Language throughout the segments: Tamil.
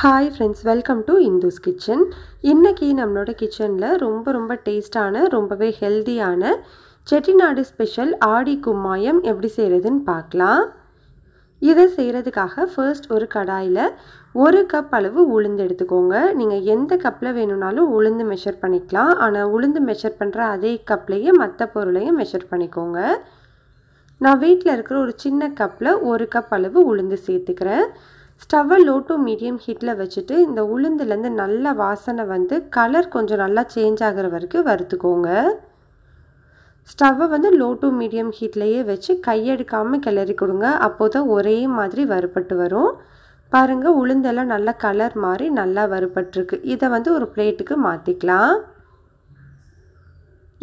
hi friends welcome to Indhu's kitchen இன்றைக்கி நம்மளோட கிச்சனில் ரொம்ப ரொம்ப டேஸ்டான ரொம்பவே ஹெல்த்தியான செட்டிநாடு ஸ்பெஷல் ஆடி கும்மாயம் எப்படி செய்கிறதுன்னு பார்க்கலாம் இதை செய்கிறதுக்காக ஃபர்ஸ்ட் ஒரு கடாயில் ஒரு கப் அளவு உளுந்து எடுத்துக்கோங்க நீங்கள் எந்த கப்பில் வேணும்னாலும் உளுந்து மெஷர் பண்ணிக்கலாம் ஆனால் உளுந்து மெஷர் பண்ணுற அதே கப்லேயே மற்ற பொருளையும் மெஷர் பண்ணிக்கோங்க நான் வீட்டில் இருக்கிற ஒரு சின்ன கப்பில் ஒரு கப் அளவு உளுந்து சேர்த்துக்கிறேன் ஸ்டவ்வை லோ டு மீடியம் ஹீட்டில் வச்சுட்டு இந்த உளுந்துலேருந்து நல்ல வாசனை வந்து கலர் கொஞ்சம் நல்லா சேஞ்ச் ஆகிற வரைக்கும் வறுத்துக்கோங்க ஸ்டவ்வை வந்து லோ டு மீடியம் ஹீட்லேயே வச்சு கையெடுக்காமல் கிளறி கொடுங்க அப்போ தான் ஒரே மாதிரி வறுபட்டு வரும் பாருங்கள் உளுந்தெல்லாம் நல்லா கலர் மாதிரி நல்லா வறுபட்டுருக்கு இதை வந்து ஒரு பிளேட்டுக்கு மாற்றிக்கலாம்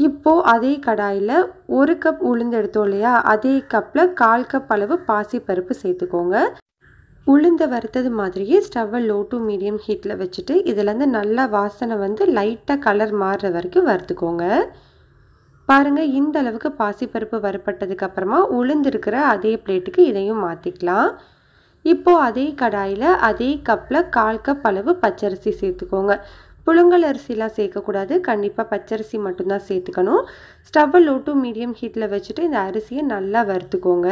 இப்போது அதே கடாயில் ஒரு கப் உளுந்து எடுத்தோம் இல்லையா அதே கப்பில் கால் கப் அளவு பாசிப்பருப்பு சேர்த்துக்கோங்க உளுந்த வறுத்தது மாதிரியே ஸ்டவ்வை லோ டு மீடியம் ஹீட்டில் வச்சுட்டு இதுலேருந்து நல்லா வாசனை வந்து லைட்டாக கலர் மாறுற வரைக்கும் வறுத்துக்கோங்க பாருங்கள் இந்த அளவுக்கு பாசிப்பருப்பு வறுப்பட்டதுக்கப்புறமா உளுந்து அதே பிளேட்டுக்கு இதையும் மாற்றிக்கலாம் இப்போது அதே கடாயில் அதே கப்பில் கால் கப் அளவு பச்சரிசி சேர்த்துக்கோங்க புழுங்கல் அரிசிலாம் சேர்க்கக்கூடாது கண்டிப்பாக பச்சரிசி மட்டும்தான் சேர்த்துக்கணும் ஸ்டவ்வை லோ டு மீடியம் ஹீட்டில் வச்சுட்டு இந்த அரிசியை நல்லா வறுத்துக்கோங்க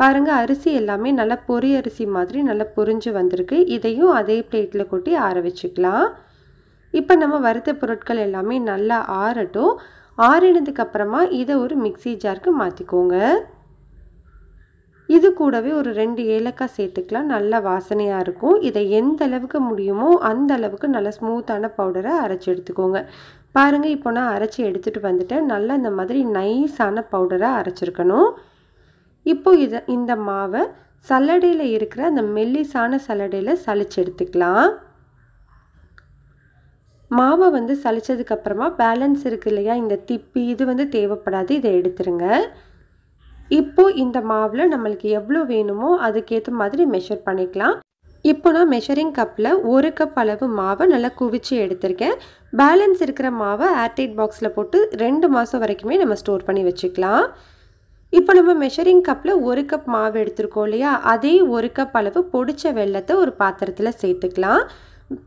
பாருங்கள் அரிசி எல்லாமே நல்லா பொறி அரிசி மாதிரி நல்லா பொறிஞ்சு வந்திருக்கு இதையும் அதே பிளேட்டில் கொட்டி ஆற வச்சுக்கலாம் இப்போ நம்ம வறுத்த பொருட்கள் எல்லாமே நல்லா ஆறட்டும் ஆறினதுக்கப்புறமா இதை ஒரு மிக்சி ஜாருக்கு மாற்றிக்கோங்க இது கூடவே ஒரு ரெண்டு ஏலக்காய் சேர்த்துக்கலாம் நல்ல வாசனையாக இருக்கும் இதை எந்த அளவுக்கு முடியுமோ அந்த அளவுக்கு நல்லா ஸ்மூத்தான பவுடரை அரைச்சி எடுத்துக்கோங்க பாருங்கள் இப்போ நான் அரைச்சி எடுத்துகிட்டு வந்துட்டேன் நல்லா இந்த மாதிரி நைஸான பவுடரை அரைச்சிருக்கணும் இப்போ இதை இந்த மாவை சல்லடையில் இருக்கிற அந்த மெல்லிசான சல்லடையில் சளிச்சு எடுத்துக்கலாம் மாவை வந்து சளிச்சதுக்கப்புறமா பேலன்ஸ் இருக்குது இல்லையா இந்த திப்பி இது வந்து தேவைப்படாது இதை எடுத்துருங்க இப்போது இந்த மாவில் நம்மளுக்கு எவ்வளோ வேணுமோ அதுக்கேற்ற மாதிரி மெஷர் பண்ணிக்கலாம் இப்போ நான் மெஷரிங் கப்பில் ஒரு கப் அளவு மாவை நல்லா குவிச்சு எடுத்திருக்கேன் பேலன்ஸ் இருக்கிற மாவை ஏர்டைட் பாக்ஸில் போட்டு ரெண்டு மாதம் வரைக்குமே நம்ம ஸ்டோர் பண்ணி வச்சுக்கலாம் இப்போ நம்ம மெஷரிங் கப்பில் ஒரு கப் மாவு எடுத்திருக்கோம் இல்லையா அதே ஒரு கப் அளவு பொடிச்ச வெள்ளத்தை ஒரு பாத்திரத்தில் சேர்த்துக்கலாம்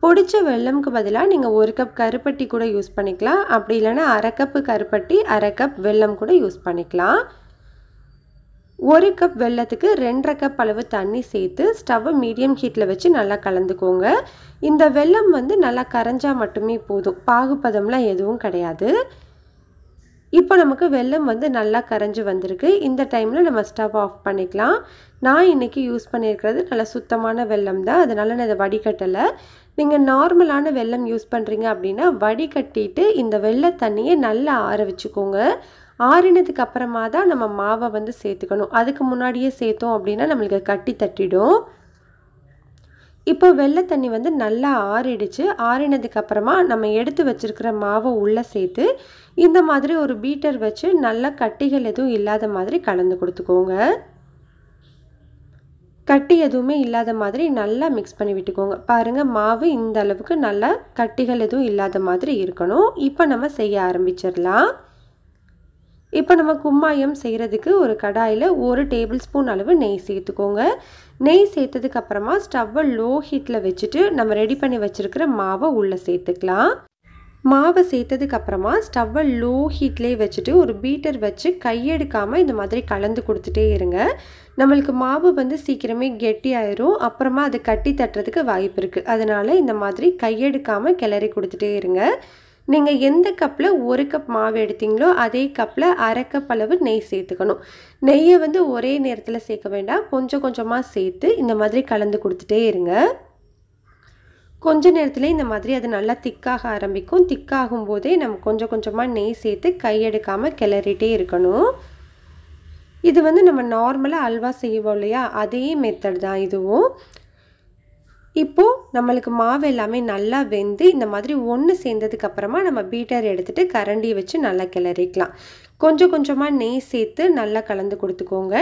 பொடிச்ச வெள்ளம்க்கு பதிலாக நீங்கள் ஒரு கப் கருப்பட்டி கூட யூஸ் பண்ணிக்கலாம் அப்படி இல்லைன்னா அரை கப்பு கருப்பட்டி அரை கப் வெள்ளம் கூட யூஸ் பண்ணிக்கலாம் ஒரு கப் வெள்ளத்துக்கு ரெண்டரை கப் அளவு தண்ணி சேர்த்து ஸ்டவ்வை மீடியம் ஹீட்டில் வச்சு நல்லா கலந்துக்கோங்க இந்த வெள்ளம் வந்து நல்லா கரைஞ்சால் மட்டுமே போதும் பாகுபதம்லாம் எதுவும் கிடையாது இப்போ நமக்கு வெல்லம் வந்து நல்லா கரைஞ்சி வந்திருக்கு இந்த டைமில் நம்ம ஸ்டவ் ஆஃப் பண்ணிக்கலாம் நான் இன்றைக்கி யூஸ் பண்ணியிருக்கிறது நல்லா சுத்தமான வெள்ளம் தான் அதனால் நான் இதை வடிகட்டலை நீங்கள் நார்மலான வெல்லம் யூஸ் பண்ணுறீங்க அப்படின்னா வடிகட்டிட்டு இந்த வெள்ளை தண்ணியை நல்லா ஆற வச்சுக்கோங்க ஆறினதுக்கு அப்புறமா தான் நம்ம மாவை வந்து சேர்த்துக்கணும் அதுக்கு முன்னாடியே சேர்த்தோம் அப்படின்னா நம்மளுக்கு கட்டி தட்டிடும் இப்போ வெள்ளை தண்ணி வந்து நல்லா ஆறிடுச்சு ஆறினதுக்கப்புறமா நம்ம எடுத்து வச்சிருக்கிற மாவை உள்ளே சேர்த்து இந்த மாதிரி ஒரு பீட்டர் வச்சு நல்லா கட்டிகள் எதுவும் இல்லாத மாதிரி கலந்து கொடுத்துக்கோங்க கட்டி எதுவுமே இல்லாத மாதிரி நல்லா மிக்ஸ் பண்ணி விட்டுக்கோங்க பாருங்கள் மாவு இந்த அளவுக்கு நல்லா கட்டிகள் எதுவும் இல்லாத மாதிரி இருக்கணும் இப்போ நம்ம செய்ய ஆரம்பிச்சிடலாம் இப்போ நம்ம கும்மாயம் செய்கிறதுக்கு ஒரு கடாயில் ஒரு டேபிள் ஸ்பூன் அளவு நெய் சேர்த்துக்கோங்க நெய் சேர்த்ததுக்கப்புறமா ஸ்டவ்வை லோ ஹீட்டில் வச்சுட்டு நம்ம ரெடி பண்ணி வச்சுருக்கிற மாவை உள்ளே சேர்த்துக்கலாம் மாவை சேர்த்ததுக்கப்புறமா ஸ்டவ்வை லோ ஹீட்லேயே வச்சுட்டு ஒரு பீட்டர் வச்சு கையெடுக்காமல் இந்த மாதிரி கலந்து கொடுத்துட்டே இருங்க நம்மளுக்கு மாவு வந்து சீக்கிரமே கெட்டி ஆயிரும் அப்புறமா அதை கட்டி தட்டுறதுக்கு வாய்ப்பு இருக்குது அதனால் இந்த மாதிரி கையெடுக்காமல் கிளறி கொடுத்துட்டே இருங்க நீங்கள் எந்த கப்பில் ஒரு கப் மாவு எடுத்தீங்களோ அதே கப்பில் அரை கப் அளவு நெய் சேர்த்துக்கணும் நெய்யை வந்து ஒரே நேரத்தில் சேர்க்க வேண்டாம் கொஞ்சம் கொஞ்சமாக சேர்த்து இந்த மாதிரி கலந்து கொடுத்துட்டே இருங்க கொஞ்ச நேரத்தில் இந்த மாதிரி அது நல்லா திக்காக ஆரம்பிக்கும் திக்காகும் போதே நம்ம கொஞ்சம் கொஞ்சமாக நெய் சேர்த்து கையெடுக்காமல் கிளறிட்டே இருக்கணும் இது வந்து நம்ம நார்மலாக அல்வா செய்வோம் இல்லையா அதே மெத்தட் தான் இதுவும் இப்போது நம்மளுக்கு மாவு எல்லாமே நல்லா வெந்து இந்த மாதிரி ஒன்று சேர்ந்ததுக்கப்புறமா நம்ம பீட்டர் எடுத்துகிட்டு கரண்டி வச்சு நல்லா கிளறிக்கலாம் கொஞ்சம் கொஞ்சமாக நெய் சேர்த்து நல்லா கலந்து கொடுத்துக்கோங்க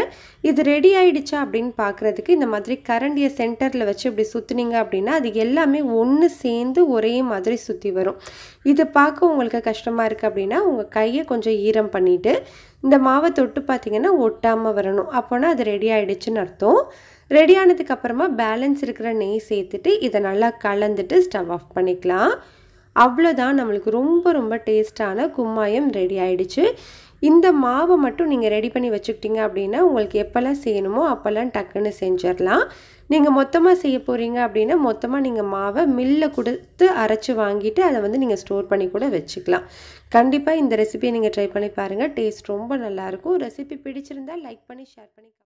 இது ரெடி ஆகிடுச்சா அப்படின்னு பார்க்குறதுக்கு இந்த மாதிரி கரண்டியை சென்டரில் வச்சு இப்படி சுற்றுனீங்க அப்படின்னா அது எல்லாமே ஒன்று சேர்ந்து ஒரே மாதிரி சுற்றி வரும் இது பார்க்க உங்களுக்கு கஷ்டமாக இருக்குது அப்படின்னா உங்கள் கையை கொஞ்சம் ஈரம் பண்ணிவிட்டு இந்த மாவை தொட்டு பார்த்திங்கன்னா ஒட்டாமல் வரணும் அப்போனா அது ரெடி ஆகிடுச்சுன்னு அர்த்தம் ரெடி ஆனதுக்கப்புறமா பேலன்ஸ் இருக்கிற நெய் சேர்த்துட்டு இதை நல்லா கலந்துட்டு ஸ்டவ் ஆஃப் பண்ணிக்கலாம் அவ்வளோதான் நம்மளுக்கு ரொம்ப ரொம்ப டேஸ்டான கும்மாயம் ரெடி ஆகிடுச்சு இந்த மாவை மட்டும் நீங்கள் ரெடி பண்ணி வச்சுக்கிட்டிங்க அப்படின்னா உங்களுக்கு எப்போல்லாம் செய்யணுமோ அப்போல்லாம் டக்குன்னு செஞ்சிடலாம் நீங்கள் மொத்தமாக செய்ய போகிறீங்க அப்படின்னா மொத்தமாக நீங்கள் மாவை மில்லில் கொடுத்து அரைச்சி வாங்கிட்டு அதை வந்து நீங்கள் ஸ்டோர் பண்ணி கூட வச்சுக்கலாம் கண்டிப்பாக இந்த ரெசிபியை நீங்கள் ட்ரை பண்ணி பாருங்கள் டேஸ்ட் ரொம்ப நல்லாயிருக்கும் ரெசிபி பிடிச்சிருந்தால் லைக் பண்ணி ஷேர் பண்ணி